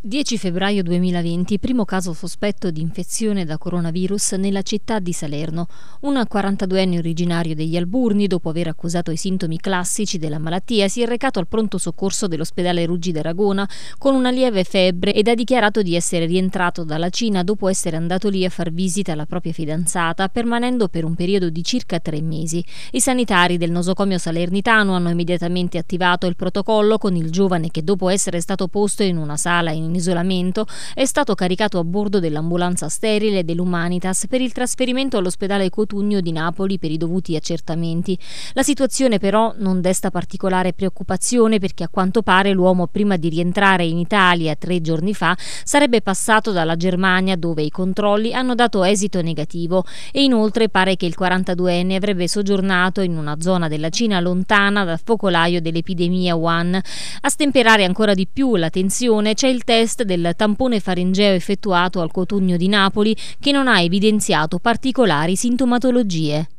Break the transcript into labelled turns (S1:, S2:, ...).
S1: 10 febbraio 2020, primo caso sospetto di infezione da coronavirus nella città di Salerno. Un 42enne originario degli Alburni, dopo aver accusato i sintomi classici della malattia, si è recato al pronto soccorso dell'ospedale Ruggi d'Aragona con una lieve febbre ed ha dichiarato di essere rientrato dalla Cina dopo essere andato lì a far visita alla propria fidanzata, permanendo per un periodo di circa tre mesi. I sanitari del nosocomio salernitano hanno immediatamente attivato il protocollo con il giovane che dopo essere stato posto in una sala in in isolamento, è stato caricato a bordo dell'ambulanza sterile dell'Umanitas per il trasferimento all'ospedale Cotugno di Napoli per i dovuti accertamenti. La situazione però non desta particolare preoccupazione perché a quanto pare l'uomo prima di rientrare in Italia tre giorni fa sarebbe passato dalla Germania dove i controlli hanno dato esito negativo e inoltre pare che il 42enne avrebbe soggiornato in una zona della Cina lontana dal focolaio dell'epidemia Wuhan. A stemperare ancora di più la tensione c'è il tempo test del tampone faringeo effettuato al Cotugno di Napoli che non ha evidenziato particolari sintomatologie.